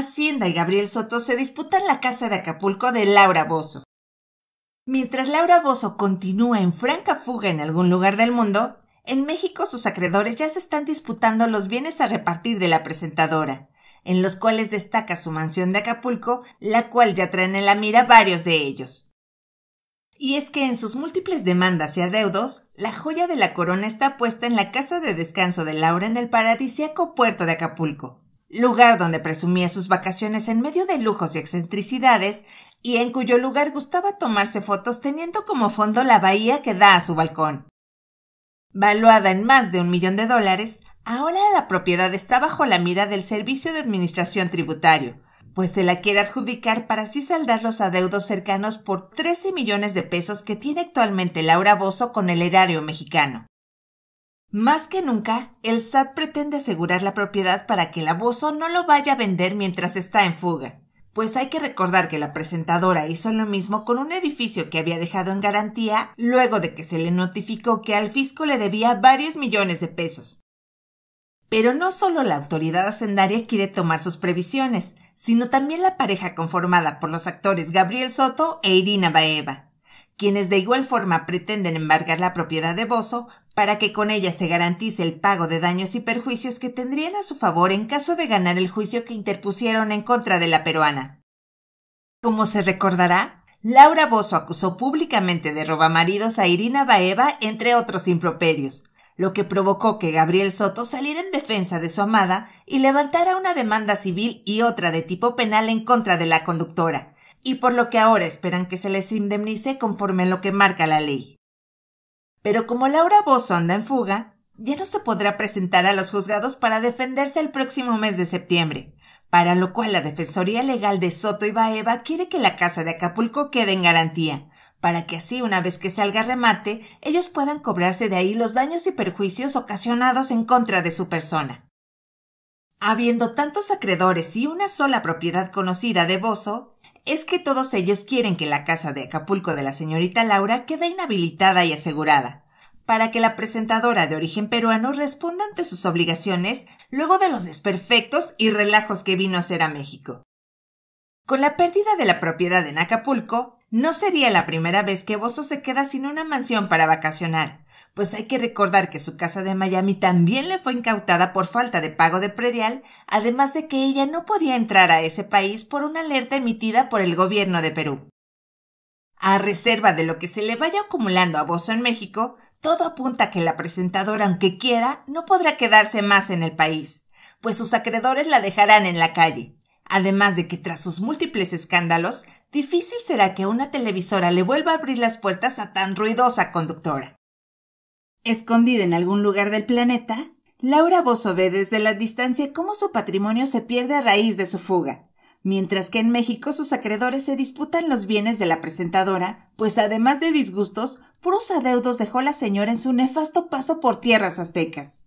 Hacienda y Gabriel Soto se disputan la casa de Acapulco de Laura Bozo. Mientras Laura Bozo continúa en franca fuga en algún lugar del mundo, en México sus acreedores ya se están disputando los bienes a repartir de la presentadora, en los cuales destaca su mansión de Acapulco, la cual ya traen en la mira varios de ellos. Y es que en sus múltiples demandas y adeudos, la joya de la corona está puesta en la casa de descanso de Laura en el paradisíaco puerto de Acapulco, lugar donde presumía sus vacaciones en medio de lujos y excentricidades, y en cuyo lugar gustaba tomarse fotos teniendo como fondo la bahía que da a su balcón. Valuada en más de un millón de dólares, ahora la propiedad está bajo la mira del Servicio de Administración Tributario, pues se la quiere adjudicar para así saldar los adeudos cercanos por 13 millones de pesos que tiene actualmente Laura Bozo con el erario mexicano. Más que nunca, el SAT pretende asegurar la propiedad para que el abuso no lo vaya a vender mientras está en fuga. Pues hay que recordar que la presentadora hizo lo mismo con un edificio que había dejado en garantía luego de que se le notificó que al fisco le debía varios millones de pesos. Pero no solo la autoridad hacendaria quiere tomar sus previsiones, sino también la pareja conformada por los actores Gabriel Soto e Irina Baeva, quienes de igual forma pretenden embargar la propiedad de Bozo para que con ella se garantice el pago de daños y perjuicios que tendrían a su favor en caso de ganar el juicio que interpusieron en contra de la peruana. Como se recordará, Laura Bozo acusó públicamente de robamaridos a Irina Baeva, entre otros improperios, lo que provocó que Gabriel Soto saliera en defensa de su amada y levantara una demanda civil y otra de tipo penal en contra de la conductora, y por lo que ahora esperan que se les indemnice conforme a lo que marca la ley. Pero como Laura Bozo anda en fuga, ya no se podrá presentar a los juzgados para defenderse el próximo mes de septiembre, para lo cual la Defensoría Legal de Soto y Baeva quiere que la Casa de Acapulco quede en garantía, para que así una vez que salga remate, ellos puedan cobrarse de ahí los daños y perjuicios ocasionados en contra de su persona. Habiendo tantos acreedores y una sola propiedad conocida de Bozo, es que todos ellos quieren que la casa de Acapulco de la señorita Laura quede inhabilitada y asegurada, para que la presentadora de origen peruano responda ante sus obligaciones luego de los desperfectos y relajos que vino a hacer a México. Con la pérdida de la propiedad en Acapulco, no sería la primera vez que Bozo se queda sin una mansión para vacacionar, pues hay que recordar que su casa de Miami también le fue incautada por falta de pago de predial, además de que ella no podía entrar a ese país por una alerta emitida por el gobierno de Perú. A reserva de lo que se le vaya acumulando a Bozo en México, todo apunta a que la presentadora, aunque quiera, no podrá quedarse más en el país, pues sus acreedores la dejarán en la calle. Además de que tras sus múltiples escándalos, difícil será que una televisora le vuelva a abrir las puertas a tan ruidosa conductora. Escondida en algún lugar del planeta, Laura Bozo ve desde la distancia cómo su patrimonio se pierde a raíz de su fuga, mientras que en México sus acreedores se disputan los bienes de la presentadora, pues además de disgustos, puros adeudos dejó la señora en su nefasto paso por tierras aztecas.